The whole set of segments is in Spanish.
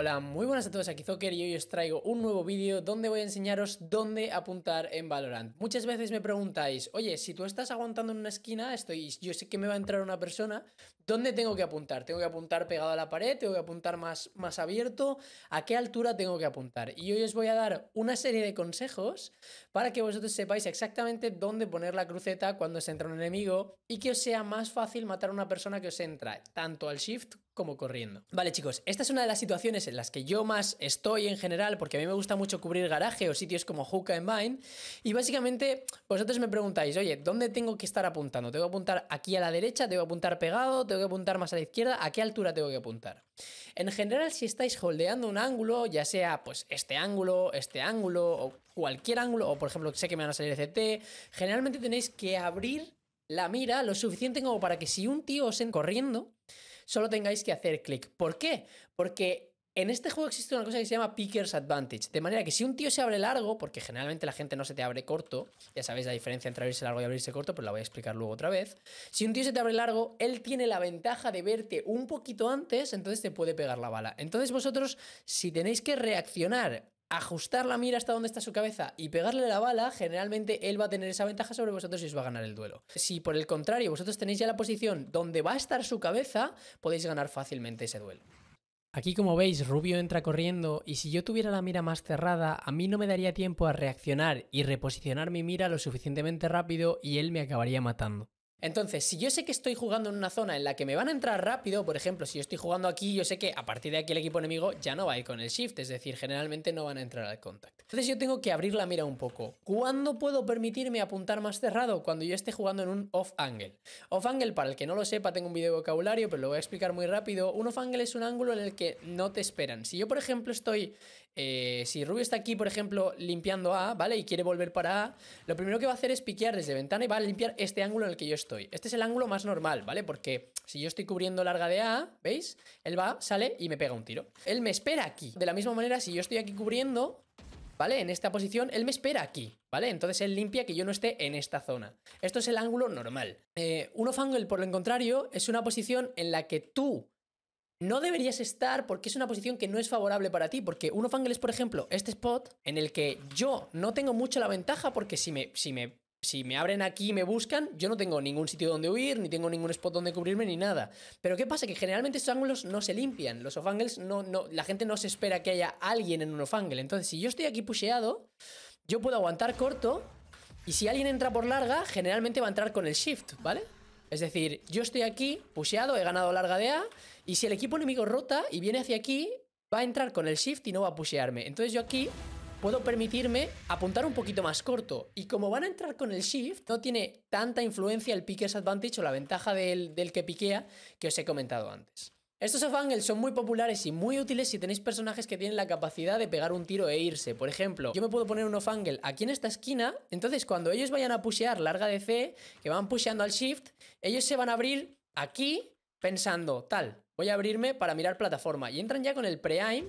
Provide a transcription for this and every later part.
Hola, muy buenas a todos, aquí Zocker y hoy os traigo un nuevo vídeo donde voy a enseñaros dónde apuntar en Valorant. Muchas veces me preguntáis, oye, si tú estás aguantando en una esquina, estoy, yo sé que me va a entrar una persona, ¿Dónde tengo que apuntar? ¿Tengo que apuntar pegado a la pared? ¿Tengo que apuntar más, más abierto? ¿A qué altura tengo que apuntar? Y hoy os voy a dar una serie de consejos para que vosotros sepáis exactamente dónde poner la cruceta cuando se entra un enemigo y que os sea más fácil matar a una persona que os entra, tanto al shift como corriendo. Vale chicos, esta es una de las situaciones en las que yo más estoy en general, porque a mí me gusta mucho cubrir garaje o sitios como Hookah and Vine, y básicamente vosotros me preguntáis, oye, ¿dónde tengo que estar apuntando? ¿Tengo que apuntar aquí a la derecha? ¿Tengo que apuntar pegado? ¿Tengo que apuntar más a la izquierda, a qué altura tengo que apuntar. En general, si estáis holdeando un ángulo, ya sea pues este ángulo, este ángulo, o cualquier ángulo, o por ejemplo, sé que me van a salir CT, generalmente tenéis que abrir la mira lo suficiente como para que si un tío os en corriendo, solo tengáis que hacer clic. ¿Por qué? Porque en este juego existe una cosa que se llama Picker's Advantage. De manera que si un tío se abre largo, porque generalmente la gente no se te abre corto, ya sabéis la diferencia entre abrirse largo y abrirse corto, pero la voy a explicar luego otra vez. Si un tío se te abre largo, él tiene la ventaja de verte un poquito antes, entonces te puede pegar la bala. Entonces vosotros, si tenéis que reaccionar ajustar la mira hasta donde está su cabeza y pegarle la bala, generalmente él va a tener esa ventaja sobre vosotros y os va a ganar el duelo. Si por el contrario vosotros tenéis ya la posición donde va a estar su cabeza, podéis ganar fácilmente ese duelo. Aquí como veis Rubio entra corriendo y si yo tuviera la mira más cerrada a mí no me daría tiempo a reaccionar y reposicionar mi mira lo suficientemente rápido y él me acabaría matando. Entonces, si yo sé que estoy jugando en una zona en la que me van a entrar rápido, por ejemplo, si yo estoy jugando aquí, yo sé que a partir de aquí el equipo enemigo ya no va a ir con el shift, es decir, generalmente no van a entrar al contact. Entonces yo tengo que abrir la mira un poco. ¿Cuándo puedo permitirme apuntar más cerrado? Cuando yo esté jugando en un off-angle. Off-angle, para el que no lo sepa, tengo un video de vocabulario, pero lo voy a explicar muy rápido. Un off-angle es un ángulo en el que no te esperan. Si yo, por ejemplo, estoy... Eh, si Rubio está aquí, por ejemplo, limpiando A, ¿vale? Y quiere volver para A, lo primero que va a hacer es piquear desde ventana y va a limpiar este ángulo en el que yo estoy estoy. Este es el ángulo más normal, ¿vale? Porque si yo estoy cubriendo larga de A, ¿veis? Él va, sale y me pega un tiro. Él me espera aquí. De la misma manera, si yo estoy aquí cubriendo, ¿vale? En esta posición, él me espera aquí, ¿vale? Entonces él limpia que yo no esté en esta zona. Esto es el ángulo normal. Uno eh, un por lo contrario, es una posición en la que tú no deberías estar porque es una posición que no es favorable para ti, porque uno off es, por ejemplo, este spot en el que yo no tengo mucho la ventaja porque si me, si me si me abren aquí y me buscan, yo no tengo ningún sitio donde huir, ni tengo ningún spot donde cubrirme, ni nada. Pero ¿qué pasa? Que generalmente estos ángulos no se limpian. Los off no, no, la gente no se espera que haya alguien en un off-angle. Entonces, si yo estoy aquí pusheado, yo puedo aguantar corto. Y si alguien entra por larga, generalmente va a entrar con el shift, ¿vale? Es decir, yo estoy aquí, pusheado, he ganado larga de A. Y si el equipo enemigo rota y viene hacia aquí, va a entrar con el shift y no va a pushearme. Entonces yo aquí puedo permitirme apuntar un poquito más corto. Y como van a entrar con el shift, no tiene tanta influencia el pickers advantage o la ventaja del, que piquea que os he comentado antes. Estos off-angles son muy populares y muy útiles si tenéis personajes que tienen la capacidad de pegar un tiro e irse. Por ejemplo, yo me puedo poner un off-angle aquí en esta esquina, entonces cuando ellos vayan a pushear larga de C, que van pusheando al shift, ellos se van a abrir aquí pensando, tal, voy a abrirme para mirar plataforma. Y entran ya con el pre-aim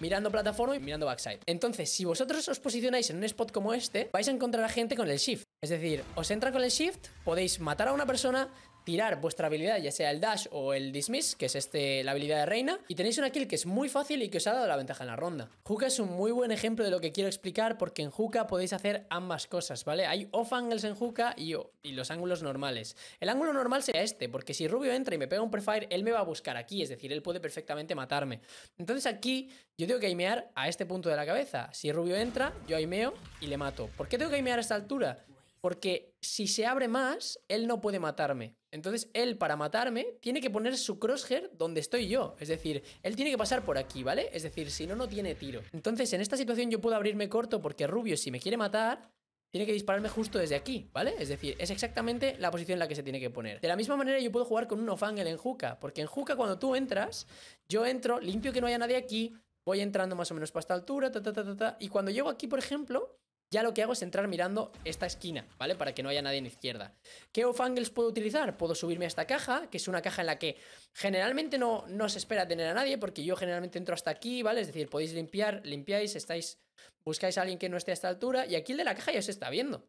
mirando plataforma y mirando backside. Entonces, si vosotros os posicionáis en un spot como este, vais a encontrar a gente con el shift. Es decir, os entra con el shift, podéis matar a una persona, tirar vuestra habilidad, ya sea el dash o el dismiss, que es este, la habilidad de reina, y tenéis una kill que es muy fácil y que os ha dado la ventaja en la ronda. Hookah es un muy buen ejemplo de lo que quiero explicar porque en Hookah podéis hacer ambas cosas, ¿vale? Hay off angles en Hookah y, y los ángulos normales. El ángulo normal sería este, porque si Rubio entra y me pega un prefire, él me va a buscar aquí, es decir, él puede perfectamente matarme. Entonces aquí yo tengo que aimear a este punto de la cabeza. Si Rubio entra, yo aimeo y le mato. ¿Por qué tengo que aimear a esta altura? Porque si se abre más, él no puede matarme. Entonces, él para matarme tiene que poner su crosshair donde estoy yo. Es decir, él tiene que pasar por aquí, ¿vale? Es decir, si no, no tiene tiro. Entonces, en esta situación yo puedo abrirme corto porque Rubio, si me quiere matar, tiene que dispararme justo desde aquí, ¿vale? Es decir, es exactamente la posición en la que se tiene que poner. De la misma manera yo puedo jugar con un ofangel en Juca, porque en Juca cuando tú entras, yo entro, limpio que no haya nadie aquí, voy entrando más o menos para esta altura, ta, ta, ta, ta, y cuando llego aquí, por ejemplo, ya lo que hago es entrar mirando esta esquina, ¿vale? Para que no haya nadie en izquierda. ¿Qué off-angles puedo utilizar? Puedo subirme a esta caja, que es una caja en la que generalmente no, no se espera tener a nadie, porque yo generalmente entro hasta aquí, ¿vale? Es decir, podéis limpiar, limpiáis, estáis, buscáis a alguien que no esté a esta altura, y aquí el de la caja ya se está viendo.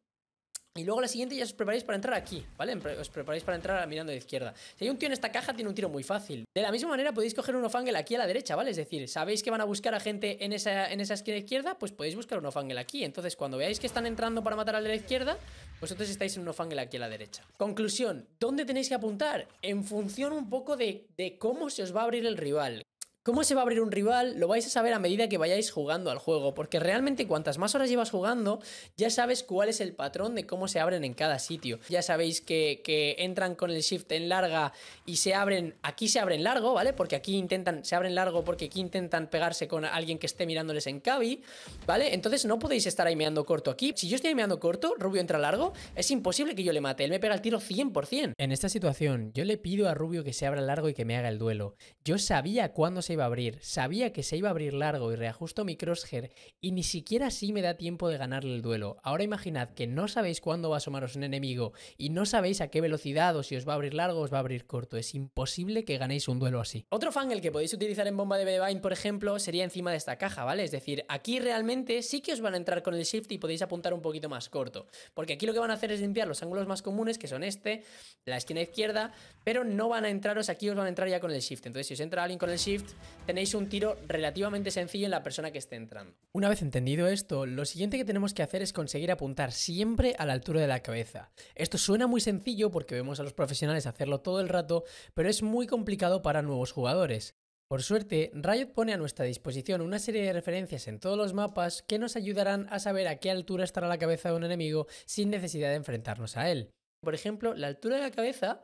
Y luego la siguiente ya os preparáis para entrar aquí, ¿vale? Os preparáis para entrar mirando a la izquierda. Si hay un tío en esta caja, tiene un tiro muy fácil. De la misma manera podéis coger un offangle aquí a la derecha, ¿vale? Es decir, sabéis que van a buscar a gente en esa, en esquina izquierda, pues podéis buscar un offangle aquí. Entonces, cuando veáis que están entrando para matar al de la izquierda, vosotros estáis en un offangle aquí a la derecha. Conclusión, ¿dónde tenéis que apuntar? En función un poco de, de cómo se os va a abrir el rival cómo se va a abrir un rival lo vais a saber a medida que vayáis jugando al juego, porque realmente cuantas más horas llevas jugando, ya sabes cuál es el patrón de cómo se abren en cada sitio. Ya sabéis que, entran con el shift en larga y se abren, aquí se abren largo, ¿vale? Porque aquí intentan, se abren largo porque aquí intentan pegarse con alguien que esté mirándoles en cabi, ¿vale? Entonces no podéis estar ahí meando corto aquí. Si yo estoy aimeando corto, Rubio entra largo, es imposible que yo le mate, él me pega el tiro 100%. En esta situación, yo le pido a Rubio que se abra largo y que me haga el duelo. Yo sabía cuándo se iba a abrir, sabía que se iba a abrir largo y reajusto mi crosshair y ni siquiera así me da tiempo de ganarle el duelo. Ahora imaginad que no sabéis cuándo va a asomaros un enemigo y no sabéis a qué velocidad o si os va a abrir largo o os va a abrir corto. Es imposible que ganéis un duelo así. Otro el que podéis utilizar en bomba de Bedevine, por ejemplo, sería encima de esta caja, ¿vale? Es decir, aquí realmente sí que os van a entrar con el shift y podéis apuntar un poquito más corto. Porque aquí lo que van a hacer es limpiar los ángulos más comunes, que son este, la esquina izquierda, pero no van a entraros aquí, os van a entrar ya con el shift. Entonces, si os entra alguien con el shift, tenéis un tiro relativamente sencillo en la persona que esté entrando. Una vez entendido esto, lo siguiente que tenemos que hacer es conseguir apuntar siempre a la altura de la cabeza. Esto suena muy sencillo porque vemos a los profesionales hacerlo todo el rato, pero es muy complicado para nuevos jugadores. Por suerte, Riot pone a nuestra disposición una serie de referencias en todos los mapas que nos ayudarán a saber a qué altura estará la cabeza de un enemigo sin necesidad de enfrentarnos a él. Por ejemplo, la altura de la cabeza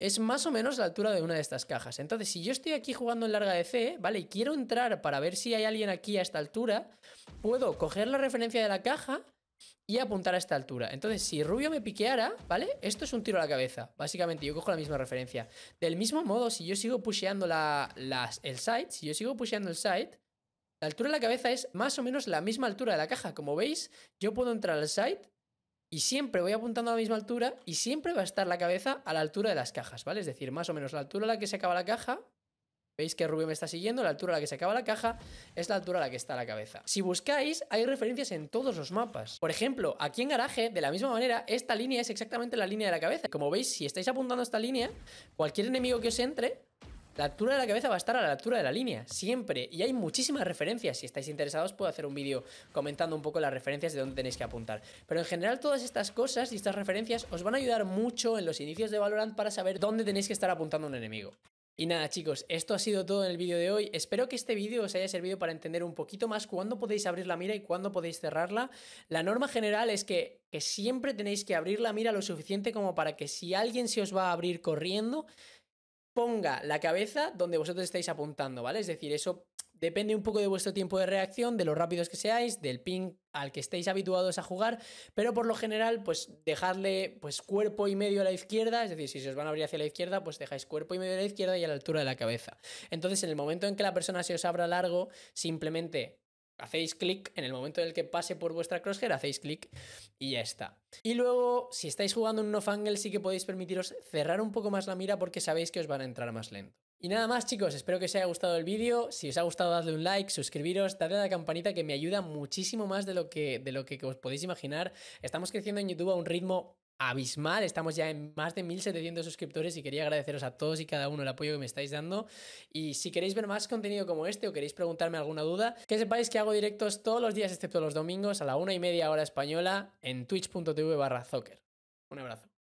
es más o menos la altura de una de estas cajas. Entonces, si yo estoy aquí jugando en larga de C, ¿vale? Y quiero entrar para ver si hay alguien aquí a esta altura, puedo coger la referencia de la caja y apuntar a esta altura. Entonces, si Rubio me piqueara, ¿vale? Esto es un tiro a la cabeza, básicamente. Yo cojo la misma referencia. Del mismo modo, si yo sigo pusheando la, el site, si yo sigo pusheando el site, la altura de la cabeza es más o menos la misma altura de la caja. Como veis, yo puedo entrar al site y siempre voy apuntando a la misma altura y siempre va a estar la cabeza a la altura de las cajas, ¿vale? Es decir, más o menos la altura a la que se acaba la caja. Veis que Rubio me está siguiendo, la altura a la que se acaba la caja es la altura a la que está la cabeza. Si buscáis, hay referencias en todos los mapas. Por ejemplo, aquí en garaje, de la misma manera, esta línea es exactamente la línea de la cabeza. Como veis, si estáis apuntando a esta línea, cualquier enemigo que os entre la altura de la cabeza va a estar a la altura de la línea, siempre. Y hay muchísimas referencias. Si estáis interesados, puedo hacer un vídeo comentando un poco las referencias de dónde tenéis que apuntar. Pero en general, todas estas cosas y estas referencias os van a ayudar mucho en los inicios de Valorant para saber dónde tenéis que estar apuntando a un enemigo. Y nada chicos, esto ha sido todo en el vídeo de hoy. Espero que este vídeo os haya servido para entender un poquito más cuándo podéis abrir la mira y cuándo podéis cerrarla. La norma general es que, que siempre tenéis que abrir la mira lo suficiente como para que si alguien se os va a abrir corriendo, ponga la cabeza donde vosotros estáis apuntando, ¿vale? Es decir, eso depende un poco de vuestro tiempo de reacción, de lo rápidos que seáis, del ping al que estéis habituados a jugar, pero por lo general, pues dejadle pues, cuerpo y medio a la izquierda, es decir, si se os van a abrir hacia la izquierda, pues dejáis cuerpo y medio a la izquierda y a la altura de la cabeza. Entonces, en el momento en que la persona se os abra largo, simplemente hacéis clic en el momento en el que pase por vuestra crosshair, hacéis clic y ya está. Y luego, si estáis jugando en un off sí que podéis permitiros cerrar un poco más la mira porque sabéis que os van a entrar más lento. Y nada más chicos, espero que os haya gustado el vídeo, si os ha gustado dadle un like, suscribiros, dadle a la campanita que me ayuda muchísimo más de lo que, de lo que os podéis imaginar. Estamos creciendo en YouTube a un ritmo abismal. Estamos ya en más de 1.700 suscriptores y quería agradeceros a todos y cada uno el apoyo que me estáis dando. Y si queréis ver más contenido como este o queréis preguntarme alguna duda, que sepáis que hago directos todos los días excepto los domingos a la una y media hora española en twitch.tv barra Zocker. Un abrazo.